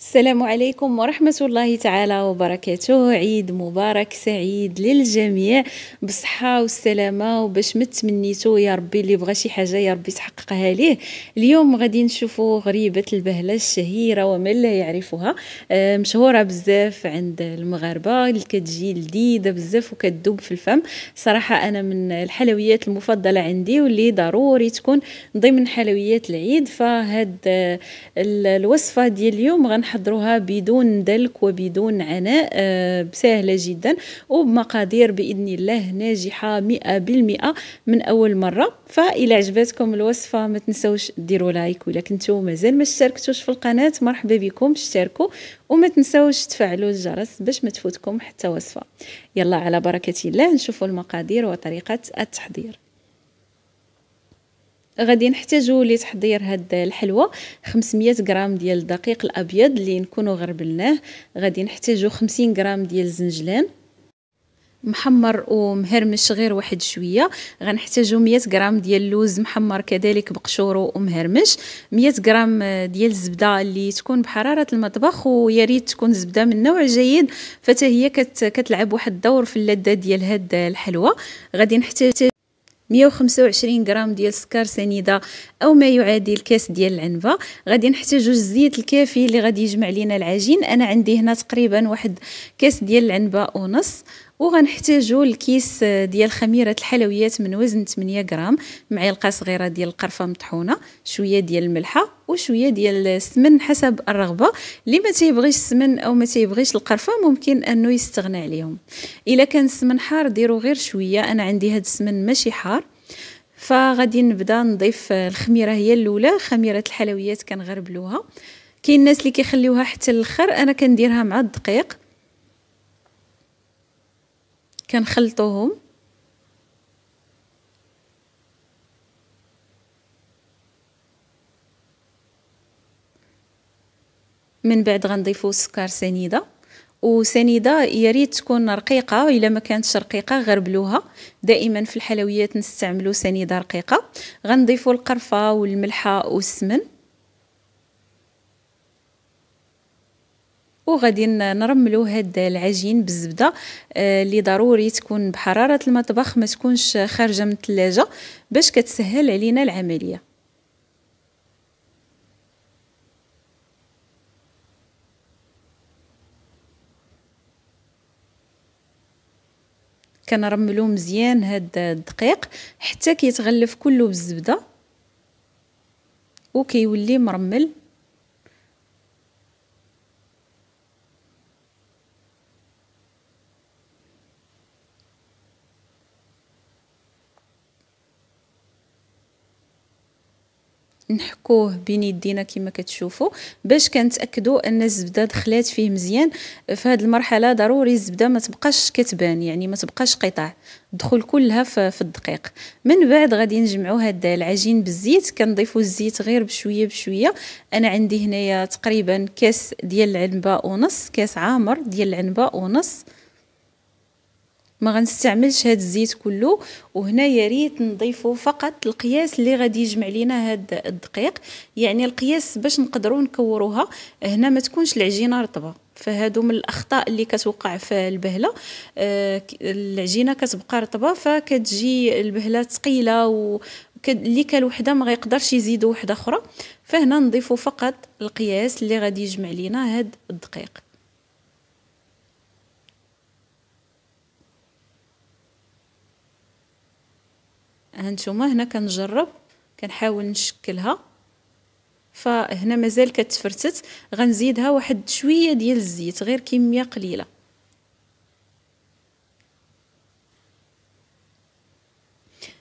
السلام عليكم ورحمة الله تعالى وبركاته عيد مبارك سعيد للجميع بالصحة والسلامة وباش ما تمنيتو يا ربي اللي بغى شي حاجة يا ربي تحققها ليه اليوم غادي نشوفو غريبة البهلة الشهيرة ومن لا يعرفها آه، مشهورة بزاف عند المغاربة اللي كتجي لذيذة بزاف وكتدوب في الفم صراحة أنا من الحلويات المفضلة عندي واللي ضروري تكون ضمن حلويات العيد فهاد آه، الوصفة ديال اليوم غن نحضروها بدون دلك وبدون عناء آه، بسهله جدا وبمقادير بإذن الله ناجحة مئة بالمئة من أول مرة فإلى عجبتكم الوصفة ما تنسوش ديروا لايك ولا كنتو مازال ما اشتركتوش في القناة مرحبا بكم اشتركوا وما تنسوش تفعلوا الجرس باش ما تفوتكم حتى وصفة يلا على بركة الله نشوفوا المقادير وطريقة التحضير غادي نحتاجو لتحضير هاد الحلوى 500 غرام ديال الدقيق الابيض اللي نكونو غربلناه غادي نحتاجو 50 غرام ديال الزنجلان محمر ومهرمش غير واحد شويه غنحتاجو 100 غرام ديال اللوز محمر كذلك بقشورو ومهرمش 100 غرام ديال الزبده اللي تكون بحراره المطبخ ويا تكون زبده من نوع جيد فتا هي كتلعب واحد الدور في اللذه ديال هاد الحلوى غادي نحتاج 125 غرام ديال السكر سنيده او ما يعادل كاس ديال العنبه غادي نحتاجو الزيت الكافي اللي غادي يجمع لينا العجين انا عندي هنا تقريبا واحد كاس ديال العنبه ونص وغنحتاجو الكيس آه, ديال خميره الحلويات من وزن 8 غرام معلقه صغيره ديال القرفه مطحونه شويه ديال الملحه وشويه ديال السمن حسب الرغبه اللي ما تيبغيش السمن او ما تيبغيش القرفه ممكن انه يستغنى عليهم الا كان السمن حار ديروا غير شويه انا عندي هاد السمن ماشي حار فغادي نبدا نضيف آه, الخميره هي الاولى خميره الحلويات كنغربلوها كاين الناس اللي كيخليوها حتى الاخر انا كنديرها مع الدقيق كنخلطوهم من بعد غنضيفو سكر سنيده وسنيده يا ريت تكون رقيقه الا ما كانتش رقيقه غربلوها دائما في الحلويات نستعملو سنيده رقيقه غنضيفو القرفه والملحه والسمن وغادي نرملو هاد العجين بالزبده آه، اللي ضروري تكون بحراره المطبخ ما تكونش خارجه من الثلاجه باش كتسهل علينا العمليه كنرملو مزيان هاد الدقيق حتى كيتغلف كله بالزبده وكيولي مرمل نحكوه بين يدينا كما كتشوفوا باش كنتاكدوا ان الزبده دخلات فيه مزيان في هذه المرحله ضروري الزبده ما تبقاش كتبان يعني ما تبقاش قطع دخل كلها في الدقيق من بعد غادي نجمعوا هذا العجين بالزيت كنضيفوا الزيت غير بشويه بشويه انا عندي هنايا تقريبا كاس ديال العنبه ونص كاس عامر ديال العنبه ونص ما غنستعملش هذا الزيت كله وهنا يا ريت نضيفه فقط القياس اللي غادي يجمع لينا هذا الدقيق يعني القياس باش نقدروا نكوروها هنا ما تكونش العجينه رطبه فهادو من الاخطاء اللي كتوقع في البهله آه، العجينه كتبقى رطبه فكتجي البهله ثقيله و اللي كان وحده ما غيقدرش يزيد وحده اخرى فهنا نضيفوا فقط القياس اللي غادي يجمع لينا هاد الدقيق هانتوما هنا كنجرب كنحاول نشكلها فهنا مازال كتفرتت غنزيدها واحد شويه ديال الزيت غير كميه قليله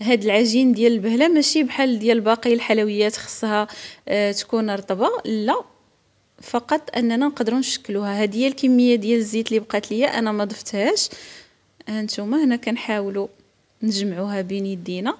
هاد العجين ديال البهله ماشي بحال ديال باقي الحلويات خصها آه، تكون رطبه لا فقط اننا نقدروا نشكلوها هذه هي الكميه ديال الزيت اللي بقات ليا انا ما ضفتهاش هانتوما هنا كنحاولوا نجمعوها بين يدينا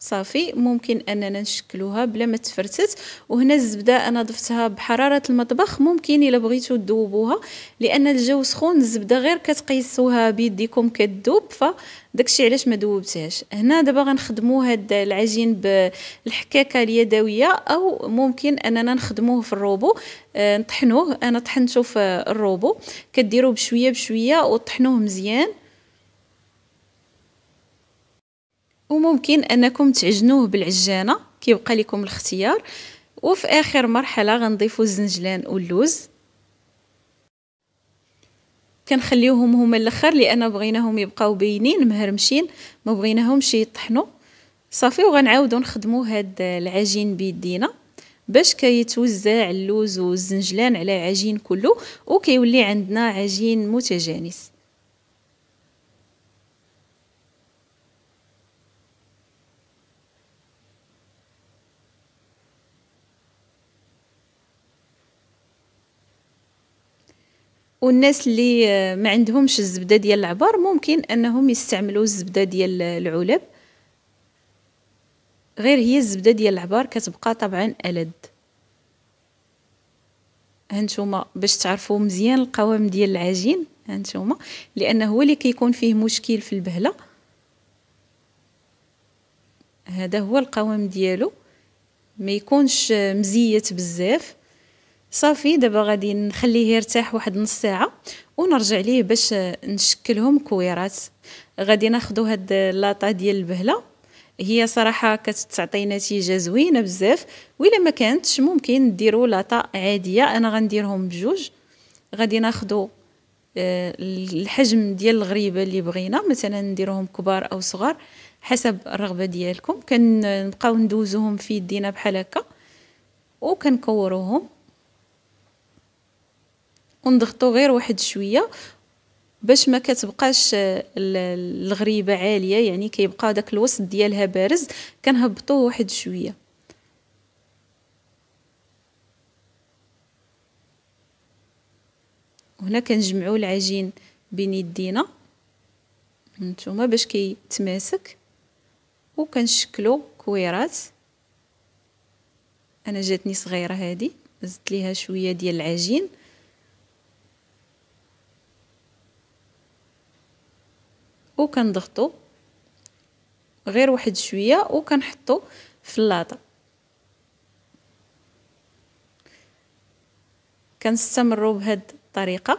صافي ممكن اننا نشكلوها بلا ما تفرتت وهنا الزبده انا ضفتها بحراره المطبخ ممكن الا بغيتو تذوبوها لان الجو سخون الزبده غير كتقيسوها بيديكم كتذوب فداكشي علاش ما ذوبتهاش هنا دابا غنخدمو هاد العجين بالحكاكه اليدويه او ممكن اننا نخدموه في الروبو آه، نطحنوه انا طحنته في الروبو كديروه بشويه بشويه وطحنوه مزيان وممكن انكم تعجنوه بالعجانه كيبقى لكم الاختيار وفي اخر مرحله غنضيفوا الزنجلان واللوز كنخليوهم هما الاخر لان بغيناهم يبقاو باينين مهرمشين ما بغيناهمش يطحنوا صافي وغنعاودو نخدمو هاد العجين بيدينا باش كيتوزع اللوز والزنجلان على العجين كله وكيولي عندنا عجين متجانس والناس اللي آه، ما عندهمش الزبده ديال العبار ممكن انهم يستعملوا الزبده ديال العلب غير هي الزبده ديال العبار كتبقى طبعا ألد هانتوما باش تعرفوا مزيان القوام ديال العجين هانتوما لانه هو اللي كيكون فيه مشكل في البهله هذا هو القوام ديالو ما يكونش مزيت بزاف صافي دابا غادي نخليه يرتاح واحد نص ساعه ونرجع ليه باش نشكلهم كويرات غادي ناخذ هاد اللاطه ديال البهله هي صراحه كتعطي نتيجه زوينه بزاف وإلا ما كانتش ممكن نديروا لاطه عاديه انا غنديرهم بجوج غادي ناخذ آه، الحجم ديال الغريبه اللي بغينا مثلا نديروهم كبار او صغار حسب الرغبه ديالكم كنبقاو ندوزوهم في يدينا بحال هكا وكنكوروهم ونضغطو غير واحد شويه باش ما كتبقاش آه، الغريبه عاليه يعني كيبقى داك الوسط ديالها بارز كنهبطوه واحد شويه هنا كنجمعوا العجين بين يدينا نتوما باش كيتماسك وكنشكلوا كويرات انا جاتني صغيره هذه زدت ليها شويه ديال العجين وكنضغطو غير واحد شويه وكنحطو في اللاطه كنستمروا بهاد الطريقه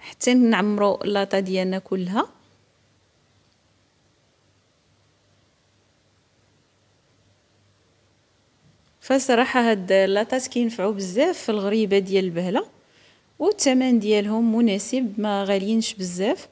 حتى نعمروا اللاطه ديالنا كلها فصراحه هاد اللاطات كينفعوا بزاف في الغريبه ديال البهله والثمن ديالهم مناسب ما غاليينش بزاف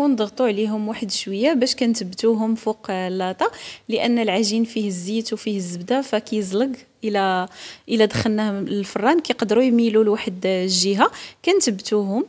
ونضغطوا عليهم واحد شويه باش كنثبتوهم فوق اللاطه لان العجين فيه الزيت وفيه الزبده فكيزلق الى الى دخلناه للفران كيقدروا يميلوا لواحد الجهه كنثبتوهم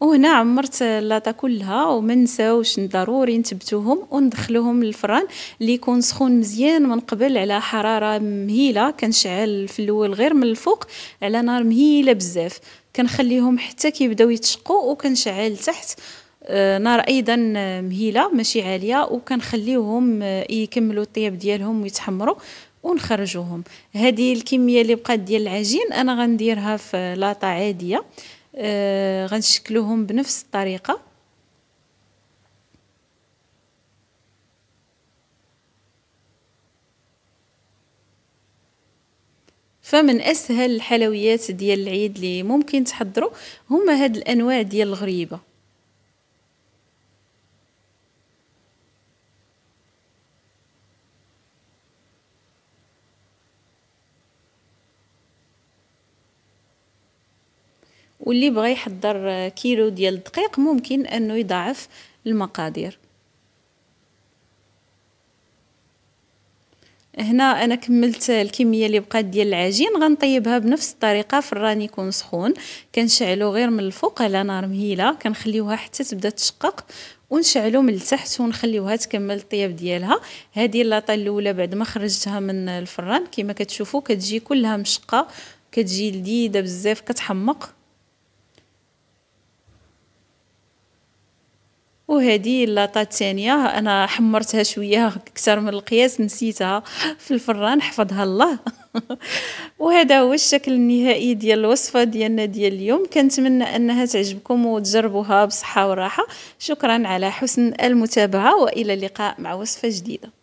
وهنا عمرت اللاطه كلها وما نساوش ضروري نثبتوهم وندخلوهم للفران اللي يكون سخون مزيان من قبل على حراره مهيله كنشعل في الاول غير من الفوق على نار مهيله بزاف كنخليهم حتى كيبداو يتشقوا وكنشعل تحت آه، نار ايضا مهيله ماشي عاليه وكنخليوهم آه، يكملوا الطياب ديالهم ويتحمروا ونخرجوهم هذه الكميه اللي بقات ديال العجين انا غنديرها في لاطه عاديه آه، غنشكلوهم بنفس الطريقه فمن اسهل الحلويات ديال العيد اللي ممكن تحضروا هما هاد الانواع ديال الغريبه واللي بغى يحضر كيلو ديال الدقيق ممكن انه يضاعف المقادير هنا انا كملت الكميه اللي بقات ديال العجين غنطيبها بنفس الطريقه في الران يكون سخون كنشعلو غير من الفوق على نار مهيله كنخليوها حتى تبدا تشقق ونشعلو من التحت ونخليوها تكمل الطياب ديالها هذه اللاطه الاولى بعد ما خرجتها من الفران كما كتشوفوا كتجي كلها مشقه كتجي لذيذه بزاف كتحمق وهذه اللاطه الثانيه انا حمرتها شويه اكثر من القياس نسيتها في الفران حفظها الله وهذا هو الشكل النهائي ديال الوصفه ديالنا ديال اليوم كنتمنى انها تعجبكم وتجربوها بصحه وراحه شكرا على حسن المتابعه والى اللقاء مع وصفه جديده